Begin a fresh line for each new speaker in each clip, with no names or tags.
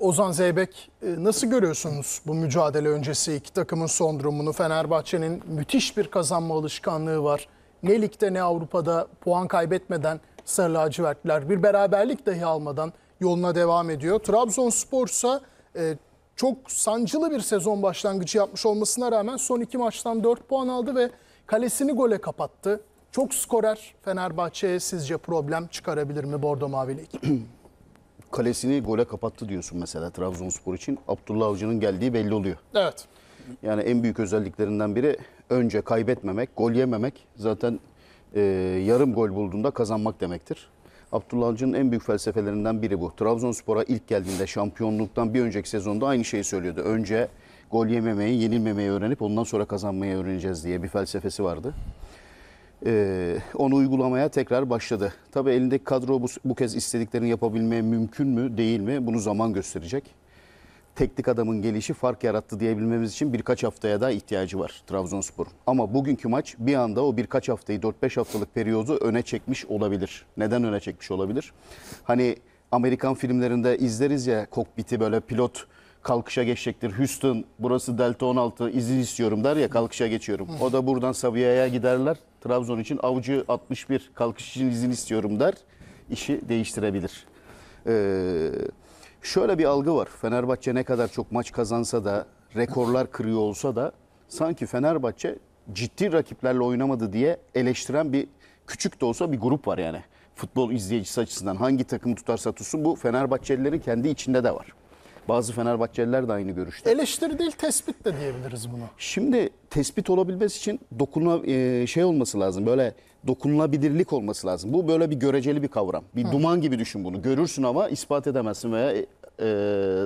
Ozan Zeybek e, nasıl görüyorsunuz bu mücadele öncesi iki takımın son durumunu? Fenerbahçe'nin müthiş bir kazanma alışkanlığı var. Ne ligde ne Avrupa'da puan kaybetmeden Sarı Lacivertler bir beraberlik dahi almadan yoluna devam ediyor. Trabzonspor ise e, çok sancılı bir sezon başlangıcı yapmış olmasına rağmen son iki maçtan 4 puan aldı ve kalesini gole kapattı. Çok skorer Fenerbahçe'ye sizce problem çıkarabilir mi Bordo Mavili? kalesini gole kapattı diyorsun mesela Trabzonspor için. Abdullah Avcı'nın geldiği belli oluyor. Evet. Yani en büyük özelliklerinden biri önce kaybetmemek, gol yememek. Zaten e, yarım gol bulduğunda kazanmak demektir. Abdullah Avcı'nın en büyük felsefelerinden biri bu. Trabzonspor'a ilk geldiğinde şampiyonluktan bir önceki sezonda aynı şeyi söylüyordu. Önce gol yememeyi, yenilmemeyi öğrenip ondan sonra kazanmayı öğreneceğiz diye bir felsefesi vardı. E, onu uygulamaya tekrar başladı. Tabii elindeki kadro bu, bu kez istediklerini yapabilmeye mümkün mü değil mi bunu zaman gösterecek. Teknik adamın gelişi fark yarattı diyebilmemiz için birkaç haftaya daha ihtiyacı var Trabzonspor. Ama bugünkü maç bir anda o birkaç haftayı 4-5 haftalık periyodu öne çekmiş olabilir. Neden öne çekmiş olabilir? Hani Amerikan filmlerinde izleriz ya kokpiti böyle pilot kalkışa geçecektir. Houston burası delta 16 izin istiyorum der ya kalkışa geçiyorum. O da buradan Sabiha'ya giderler. Trabzon için avcı 61 kalkış için izin istiyorum der. İşi değiştirebilir. Ee, şöyle bir algı var. Fenerbahçe ne kadar çok maç kazansa da rekorlar kırıyor olsa da sanki Fenerbahçe ciddi rakiplerle oynamadı diye eleştiren bir küçük de olsa bir grup var yani. Futbol izleyicisi açısından hangi takım tutarsa tutsun bu Fenerbahçelilerin kendi içinde de var. Bazı Fenerbahçeliler de aynı görüşte. Eleştiri değil tespit de diyebiliriz bunu. Şimdi tespit olabilmesi için dokunma e, şey olması lazım. Böyle dokunulabilirlik olması lazım. Bu böyle bir göreceli bir kavram. Bir Hı. duman gibi düşün bunu. Görürsün ama ispat edemezsin veya e, e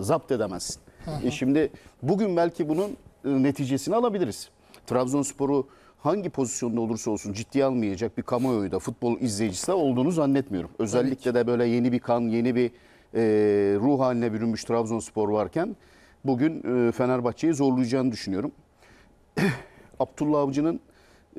zapt edemezsin. Hı hı. E şimdi bugün belki bunun e, neticesini alabiliriz. Trabzonspor'u hangi pozisyonda olursa olsun ciddiye almayacak bir kamuoyu da futbol izleyicisi de olduğunu zannetmiyorum. Özellikle de böyle yeni bir kan, yeni bir e, ruh haline bürünmüş Trabzonspor varken bugün e, Fenerbahçe'yi zorlayacağını düşünüyorum. Abdullah Avcı'nın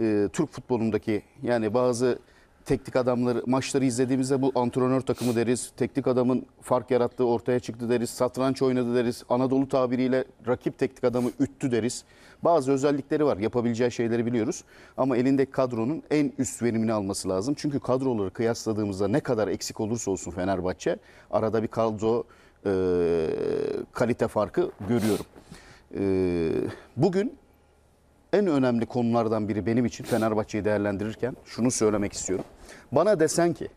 e, Türk futbolundaki yani bazı teknik adamları maçları izlediğimizde bu antrenör takımı deriz. Teknik adamın fark yarattığı ortaya çıktı deriz. Satranç oynadı deriz. Anadolu tabiriyle rakip teknik adamı üttü deriz. Bazı özellikleri var. Yapabileceği şeyleri biliyoruz. Ama elinde kadronun en üst verimini alması lazım. Çünkü kadroları kıyasladığımızda ne kadar eksik olursa olsun Fenerbahçe arada bir kadro e, kalite farkı görüyorum. E, bugün en önemli konulardan biri benim için Fenerbahçe'yi değerlendirirken şunu söylemek istiyorum. Bana desen ki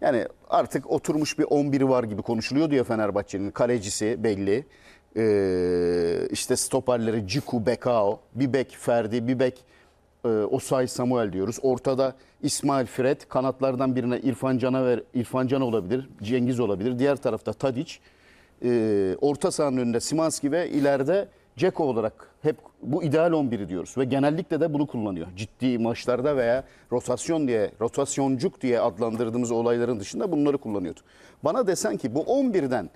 yani artık oturmuş bir 11'i var gibi konuşuluyor diye Fenerbahçe'nin kalecisi belli. Ee, işte stoperleri Ciku, Bekao, bir bek Ferdi, bir bek e, Osay Samuel diyoruz. Ortada İsmail Fred, kanatlardan birine İrfan Can'a ver, İrfan Can olabilir, Cengiz olabilir. Diğer tarafta Tadic. E, orta sahanın önünde Simanski ve ileride Ceko olarak hep bu ideal 11'i diyoruz ve genellikle de bunu kullanıyor. Ciddi maçlarda veya rotasyon diye, rotasyoncuk diye adlandırdığımız olayların dışında bunları kullanıyordu. Bana desen ki bu 11'den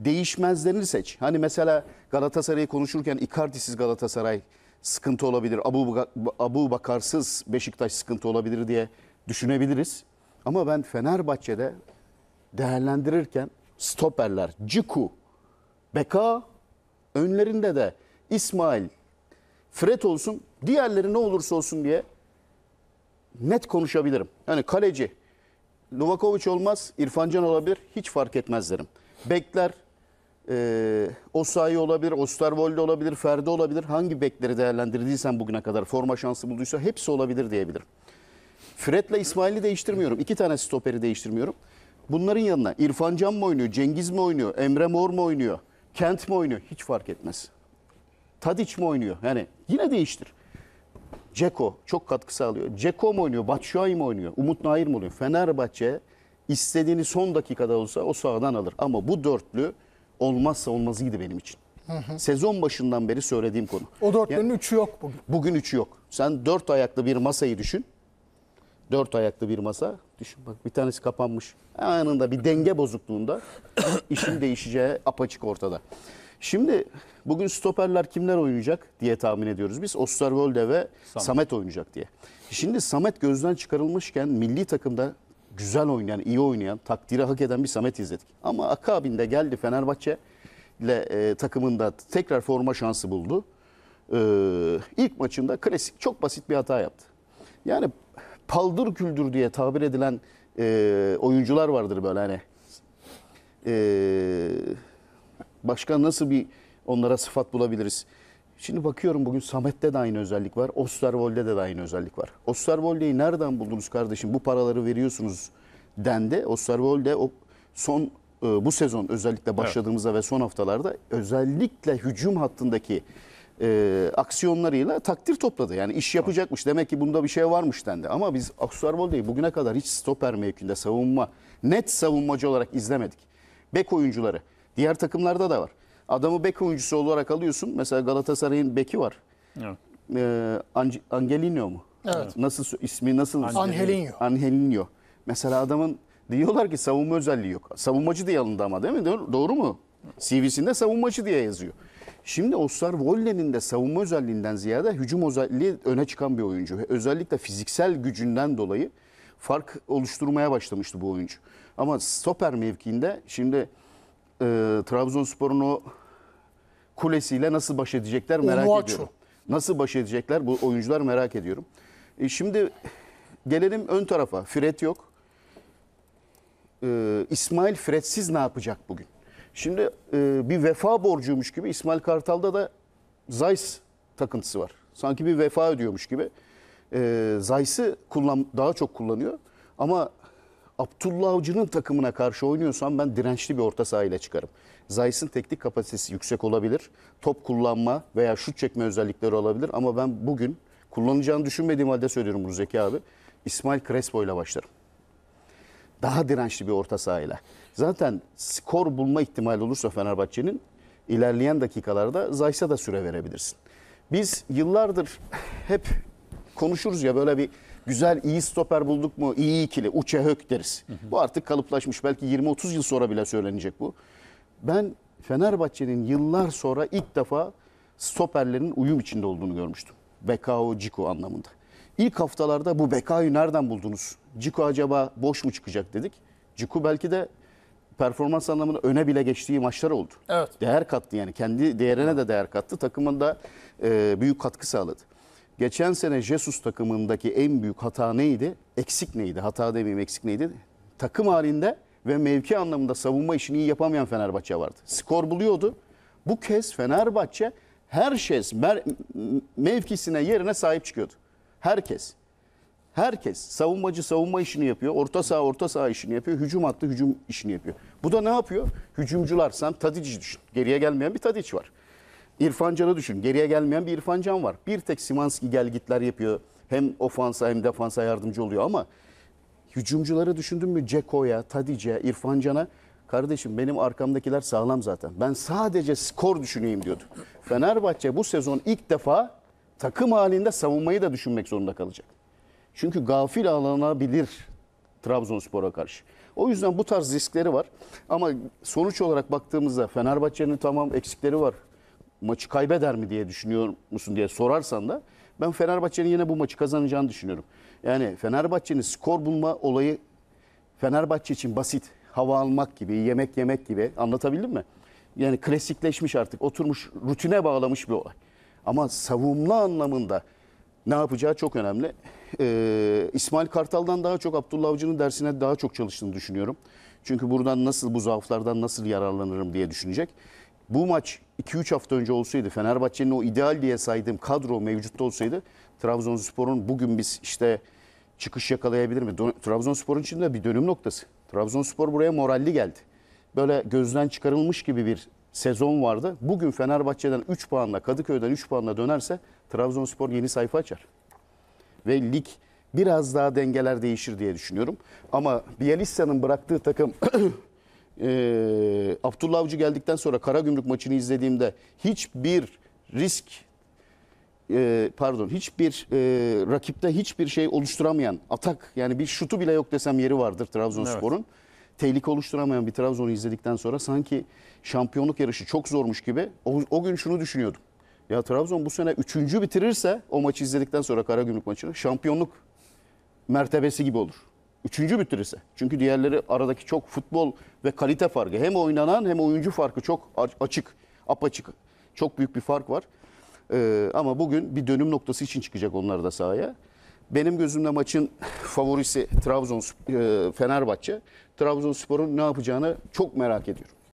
değişmezlerini seç. Hani mesela Galatasaray'ı konuşurken Icardi'siz Galatasaray sıkıntı olabilir, Abu, Abu Bakarsız Beşiktaş sıkıntı olabilir diye düşünebiliriz. Ama ben Fenerbahçe'de değerlendirirken stoperler, Ciku, Beka önlerinde de İsmail, Fred olsun, diğerleri ne olursa olsun diye net konuşabilirim. Yani kaleci, Novakovic olmaz, İrfancan olabilir, hiç fark etmez derim. Bekler, e, Osayi olabilir, Osterwold olabilir, Ferdi olabilir. Hangi bekleri değerlendirdiysen bugüne kadar forma şansı bulduysa hepsi olabilir diyebilirim. Fred'le İsmail'i değiştirmiyorum. İki tane stoperi değiştirmiyorum. Bunların yanına İrfan Can mı oynuyor, Cengiz mi oynuyor, Emre Mor mu oynuyor, Kent mi oynuyor hiç fark etmez. Tadiç mi oynuyor? Yani yine değiştir. Ceko çok katkı sağlıyor. Ceko mu oynuyor? Batshuayi mi oynuyor? Umut Nair mi oynuyor? Fenerbahçe istediğini son dakikada olsa o sahadan alır. Ama bu dörtlü olmazsa olmazıydı benim için. Hı hı. Sezon başından beri söylediğim konu. O dörtlünün yani, üçü yok bugün. Bugün üçü yok. Sen dört ayaklı bir masayı düşün. Dört ayaklı bir masa. Düşün bak bir tanesi kapanmış. Anında bir denge bozukluğunda işin değişeceği apaçık ortada. Şimdi bugün stoperler kimler oynayacak diye tahmin ediyoruz biz. Osterwolde ve Samet. Samet oynayacak diye. Şimdi Samet gözden çıkarılmışken milli takımda güzel oynayan, iyi oynayan, takdiri hak eden bir Samet izledik. Ama akabinde geldi Fenerbahçe ile e, takımında tekrar forma şansı buldu. E, ilk maçında klasik çok basit bir hata yaptı. Yani paldır küldür diye tabir edilen e, oyuncular vardır böyle hani. E, Başka nasıl bir onlara sıfat bulabiliriz? Şimdi bakıyorum bugün Samet'te de aynı özellik var. Osterwold'de de, de aynı özellik var. Osterwold'i nereden buldunuz kardeşim? Bu paraları veriyorsunuz dendi. Osterwold'de o son e, bu sezon özellikle başladığımızda evet. ve son haftalarda özellikle hücum hattındaki e, aksiyonlarıyla takdir topladı. Yani iş yapacakmış. Demek ki bunda bir şey varmış dendi. Ama biz Aksuarbol'dayı bugüne kadar hiç stoper mevkinde savunma, net savunmacı olarak izlemedik. Bek oyuncuları Diğer takımlarda da var. Adamı bek oyuncusu olarak alıyorsun. Mesela Galatasaray'ın beki var. Evet. Ee, Ange Angelino mu? Evet. Nasıl ismi nasıl? Angelinho. Angelinho. Mesela adamın diyorlar ki savunma özelliği yok. Savunmacı diye alındı ama değil mi? Doğru mu? CV'sinde savunmacı diye yazıyor. Şimdi Oscar Volle'nin de savunma özelliğinden ziyade hücum özelliği öne çıkan bir oyuncu. Özellikle fiziksel gücünden dolayı fark oluşturmaya başlamıştı bu oyuncu. Ama stoper mevkiinde şimdi e, Trabzonspor'un o kulesiyle nasıl baş edecekler merak Umuaço. ediyorum. Nasıl baş edecekler bu oyuncular merak ediyorum. E, şimdi gelelim ön tarafa. Fred yok. E, İsmail Fredsiz ne yapacak bugün? Şimdi e, bir vefa borcuymuş gibi İsmail Kartal'da da Zeiss takıntısı var. Sanki bir vefa ödüyormuş gibi. E, ee, Zeiss'i kullan, daha çok kullanıyor. Ama Abdullah Avcı'nın takımına karşı oynuyorsam ben dirençli bir orta sahayla çıkarım. Zayis'in teknik kapasitesi yüksek olabilir. Top kullanma veya şut çekme özellikleri olabilir ama ben bugün kullanacağını düşünmediğim halde söylüyorum bunu Zeki abi. İsmail Crespo ile başlarım. Daha dirençli bir orta sahayla. Zaten skor bulma ihtimali olursa Fenerbahçe'nin ilerleyen dakikalarda Zayis'e da süre verebilirsin. Biz yıllardır hep konuşuruz ya böyle bir güzel iyi stoper bulduk mu iyi ikili uçe hök deriz. Hı hı. Bu artık kalıplaşmış belki 20-30 yıl sonra bile söylenecek bu. Ben Fenerbahçe'nin yıllar sonra ilk defa stoperlerin uyum içinde olduğunu görmüştüm. Bekao, Ciko anlamında. İlk haftalarda bu Bekao'yu nereden buldunuz? Ciko acaba boş mu çıkacak dedik. Ciko belki de performans anlamında öne bile geçtiği maçlar oldu. Evet. Değer kattı yani. Kendi değerine de değer kattı. Takımın da e, büyük katkı sağladı. Geçen sene Jesus takımındaki en büyük hata neydi? Eksik neydi? Hata demeyeyim eksik neydi? Takım halinde ve mevki anlamında savunma işini iyi yapamayan Fenerbahçe vardı. Skor buluyordu. Bu kez Fenerbahçe her şey mevkisine yerine sahip çıkıyordu. Herkes. Herkes savunmacı savunma işini yapıyor. Orta saha orta saha işini yapıyor. Hücum attı hücum işini yapıyor. Bu da ne yapıyor? Hücumcular. Sen Tadic'i düşün. Geriye gelmeyen bir Tadic var. İrfan Can'ı düşün. Geriye gelmeyen bir İrfan Can var. Bir tek Simanski gel gitler yapıyor. Hem ofansa hem defansa yardımcı oluyor ama hücumcuları düşündün mü? Ceko'ya, Tadice, İrfan Can'a kardeşim benim arkamdakiler sağlam zaten. Ben sadece skor düşüneyim diyordu. Fenerbahçe bu sezon ilk defa takım halinde savunmayı da düşünmek zorunda kalacak. Çünkü gafil alınabilir Trabzonspor'a karşı. O yüzden bu tarz riskleri var. Ama sonuç olarak baktığımızda Fenerbahçe'nin tamam eksikleri var maçı kaybeder mi diye düşünüyor musun diye sorarsan da ben Fenerbahçe'nin yine bu maçı kazanacağını düşünüyorum. Yani Fenerbahçe'nin skor bulma olayı Fenerbahçe için basit. Hava almak gibi, yemek yemek gibi anlatabildim mi? Yani klasikleşmiş artık oturmuş rutine bağlamış bir olay. Ama savunma anlamında ne yapacağı çok önemli. Ee, İsmail Kartal'dan daha çok Abdullah Avcı'nın dersine daha çok çalıştığını düşünüyorum. Çünkü buradan nasıl bu zaaflardan nasıl yararlanırım diye düşünecek. Bu maç 2-3 hafta önce olsaydı Fenerbahçe'nin o ideal diye saydığım kadro mevcutta olsaydı Trabzonspor'un bugün biz işte çıkış yakalayabilir mi? Trabzonspor'un için de bir dönüm noktası. Trabzonspor buraya moralli geldi. Böyle gözden çıkarılmış gibi bir sezon vardı. Bugün Fenerbahçe'den 3 puanla Kadıköy'den 3 puanla dönerse Trabzonspor yeni sayfa açar. Ve lig biraz daha dengeler değişir diye düşünüyorum. Ama Bielitsa'nın bıraktığı takım e, Abdullah Avcı geldikten sonra Karagümrük maçını izlediğimde hiçbir risk e, pardon hiçbir e, rakipte hiçbir şey oluşturamayan atak yani bir şutu bile yok desem yeri vardır Trabzonspor'un. Evet. Tehlike oluşturamayan bir Trabzon'u izledikten sonra sanki şampiyonluk yarışı çok zormuş gibi o, o gün şunu düşünüyordum. Ya Trabzon bu sene üçüncü bitirirse o maçı izledikten sonra Karagümrük maçını şampiyonluk mertebesi gibi olur. Üçüncü bitirisi. Çünkü diğerleri aradaki çok futbol ve kalite farkı. Hem oynanan hem oyuncu farkı çok açık, apaçık. Çok büyük bir fark var. Ee, ama bugün bir dönüm noktası için çıkacak onlar da sahaya. Benim gözümde maçın favorisi Trabzon e, Fenerbahçe. Trabzonspor'un ne yapacağını çok merak ediyorum.